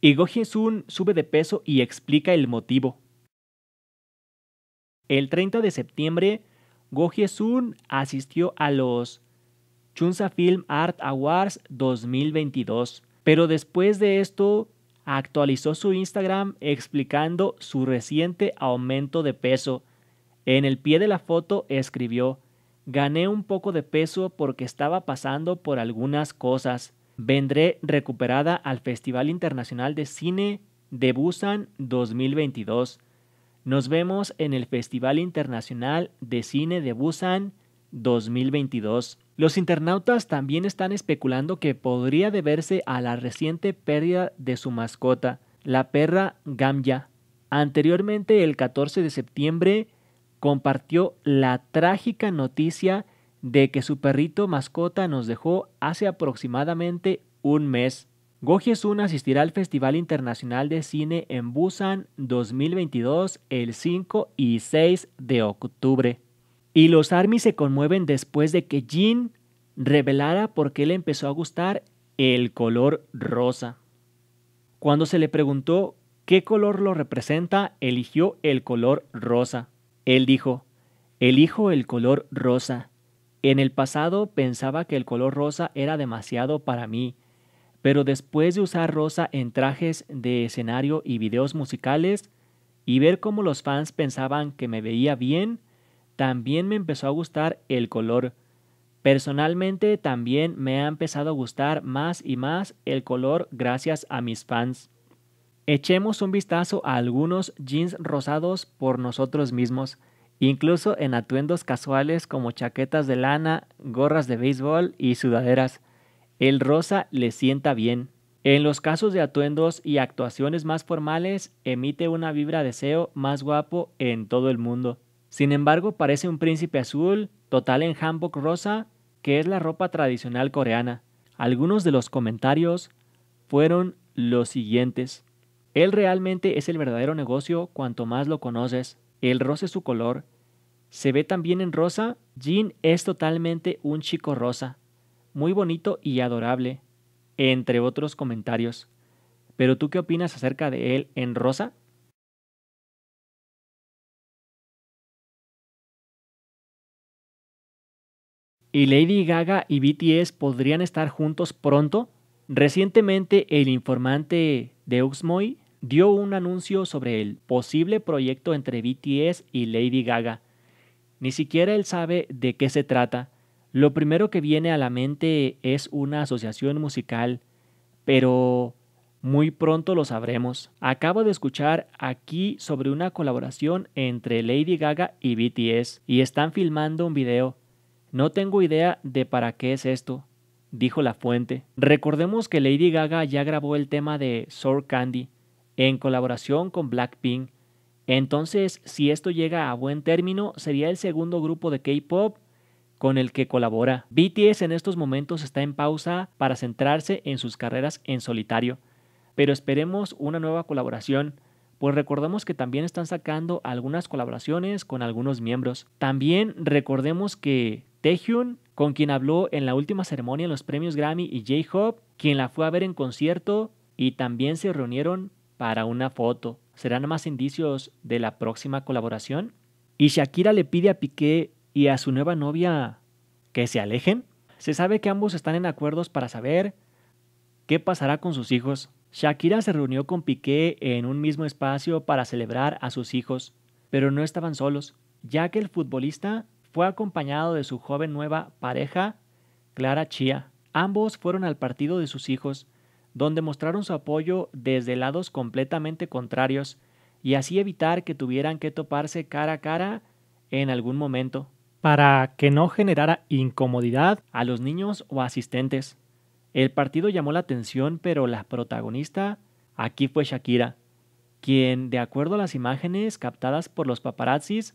Y Go Sun sube de peso y explica el motivo. El 30 de septiembre, Go Sun asistió a los Chunsa Film Art Awards 2022, pero después de esto actualizó su Instagram explicando su reciente aumento de peso. En el pie de la foto escribió, gané un poco de peso porque estaba pasando por algunas cosas vendré recuperada al Festival Internacional de Cine de Busan 2022. Nos vemos en el Festival Internacional de Cine de Busan 2022. Los internautas también están especulando que podría deberse a la reciente pérdida de su mascota, la perra Gamja. Anteriormente, el 14 de septiembre, compartió la trágica noticia de que su perrito mascota nos dejó hace aproximadamente un mes. Go Sun asistirá al Festival Internacional de Cine en Busan 2022 el 5 y 6 de octubre. Y los ARMY se conmueven después de que Jin revelara por qué le empezó a gustar el color rosa. Cuando se le preguntó qué color lo representa, eligió el color rosa. Él dijo, elijo el color rosa en el pasado pensaba que el color rosa era demasiado para mí, pero después de usar rosa en trajes de escenario y videos musicales, y ver cómo los fans pensaban que me veía bien, también me empezó a gustar el color. Personalmente también me ha empezado a gustar más y más el color gracias a mis fans. Echemos un vistazo a algunos jeans rosados por nosotros mismos incluso en atuendos casuales como chaquetas de lana, gorras de béisbol y sudaderas. El rosa le sienta bien. En los casos de atuendos y actuaciones más formales, emite una vibra de deseo más guapo en todo el mundo. Sin embargo, parece un príncipe azul, total en hanbok rosa, que es la ropa tradicional coreana. Algunos de los comentarios fueron los siguientes. Él realmente es el verdadero negocio cuanto más lo conoces el rosa es su color. Se ve también en rosa, Jean es totalmente un chico rosa, muy bonito y adorable, entre otros comentarios. Pero tú qué opinas acerca de él en rosa? ¿Y Lady Gaga y BTS podrían estar juntos pronto? Recientemente el informante de Uxmoy dio un anuncio sobre el posible proyecto entre BTS y Lady Gaga. Ni siquiera él sabe de qué se trata. Lo primero que viene a la mente es una asociación musical, pero muy pronto lo sabremos. Acabo de escuchar aquí sobre una colaboración entre Lady Gaga y BTS y están filmando un video. No tengo idea de para qué es esto, dijo la fuente. Recordemos que Lady Gaga ya grabó el tema de Sour Candy, en colaboración con Blackpink. Entonces, si esto llega a buen término, sería el segundo grupo de K-Pop con el que colabora. BTS en estos momentos está en pausa para centrarse en sus carreras en solitario, pero esperemos una nueva colaboración, pues recordemos que también están sacando algunas colaboraciones con algunos miembros. También recordemos que Taehyun, con quien habló en la última ceremonia en los premios Grammy, y J-Hope, quien la fue a ver en concierto y también se reunieron para una foto serán más indicios de la próxima colaboración? ¿Y Shakira le pide a Piqué y a su nueva novia que se alejen? Se sabe que ambos están en acuerdos para saber qué pasará con sus hijos. Shakira se reunió con Piqué en un mismo espacio para celebrar a sus hijos, pero no estaban solos, ya que el futbolista fue acompañado de su joven nueva pareja, Clara Chia Ambos fueron al partido de sus hijos, donde mostraron su apoyo desde lados completamente contrarios y así evitar que tuvieran que toparse cara a cara en algún momento, para que no generara incomodidad a los niños o asistentes. El partido llamó la atención, pero la protagonista aquí fue Shakira, quien, de acuerdo a las imágenes captadas por los paparazzis,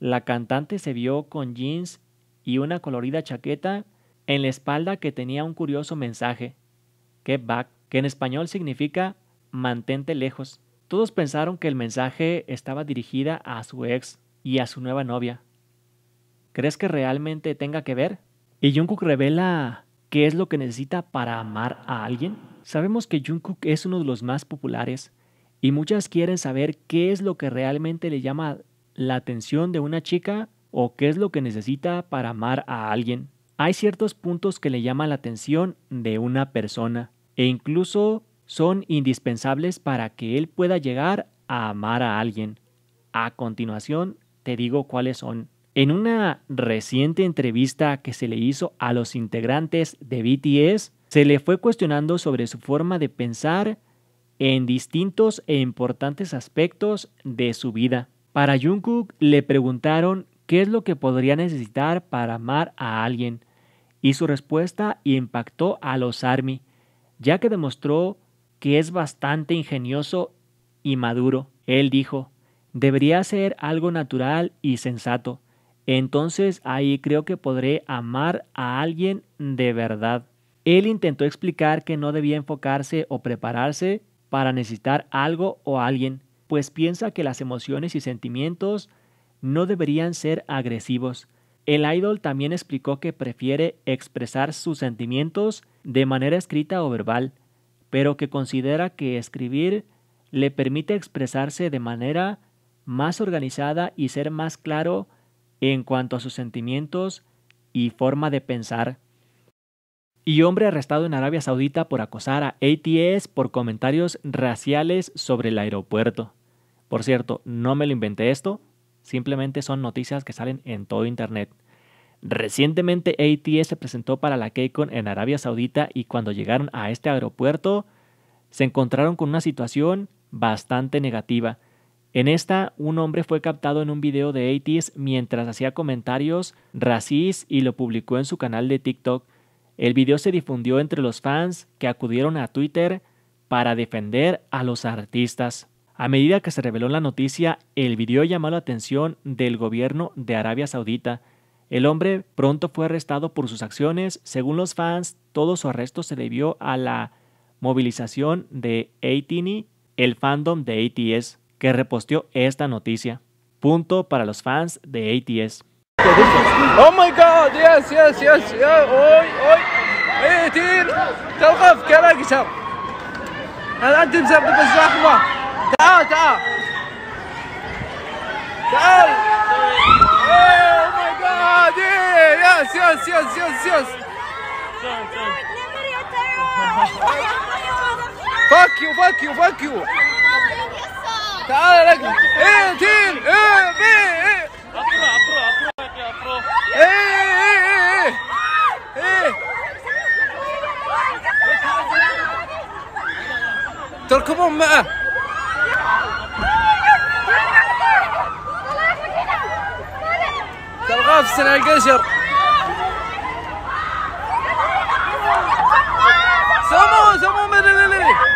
la cantante se vio con jeans y una colorida chaqueta en la espalda que tenía un curioso mensaje. Get back que en español significa mantente lejos. Todos pensaron que el mensaje estaba dirigida a su ex y a su nueva novia. ¿Crees que realmente tenga que ver? Y Jungkook revela qué es lo que necesita para amar a alguien. Sabemos que Jungkook es uno de los más populares y muchas quieren saber qué es lo que realmente le llama la atención de una chica o qué es lo que necesita para amar a alguien. Hay ciertos puntos que le llaman la atención de una persona e incluso son indispensables para que él pueda llegar a amar a alguien. A continuación te digo cuáles son. En una reciente entrevista que se le hizo a los integrantes de BTS, se le fue cuestionando sobre su forma de pensar en distintos e importantes aspectos de su vida. Para Jungkook le preguntaron qué es lo que podría necesitar para amar a alguien y su respuesta impactó a los ARMY, ya que demostró que es bastante ingenioso y maduro. Él dijo, debería ser algo natural y sensato. Entonces ahí creo que podré amar a alguien de verdad. Él intentó explicar que no debía enfocarse o prepararse para necesitar algo o alguien, pues piensa que las emociones y sentimientos no deberían ser agresivos, el idol también explicó que prefiere expresar sus sentimientos de manera escrita o verbal, pero que considera que escribir le permite expresarse de manera más organizada y ser más claro en cuanto a sus sentimientos y forma de pensar. Y hombre arrestado en Arabia Saudita por acosar a ATS por comentarios raciales sobre el aeropuerto. Por cierto, no me lo inventé esto, simplemente son noticias que salen en todo Internet. Recientemente ATS se presentó para la KCON en Arabia Saudita y cuando llegaron a este aeropuerto se encontraron con una situación bastante negativa. En esta, un hombre fue captado en un video de ATS mientras hacía comentarios racistas y lo publicó en su canal de TikTok. El video se difundió entre los fans que acudieron a Twitter para defender a los artistas. A medida que se reveló la noticia, el video llamó la atención del gobierno de Arabia Saudita. El hombre pronto fue arrestado por sus acciones. Según los fans, todo su arresto se debió a la movilización de A-Tini el fandom de ATS, que reposteó esta noticia. Punto para los fans de ATS. Oh my god, yes, yes, yes, تعال تعال تعال او ماي جاد يس يس يس يس يس فك يو فك يو فك يو تعال لك ايه تيل ايه بي ايه ايه ايه ايه ايه تركبون معه الغاف سنع القشر سمو سمو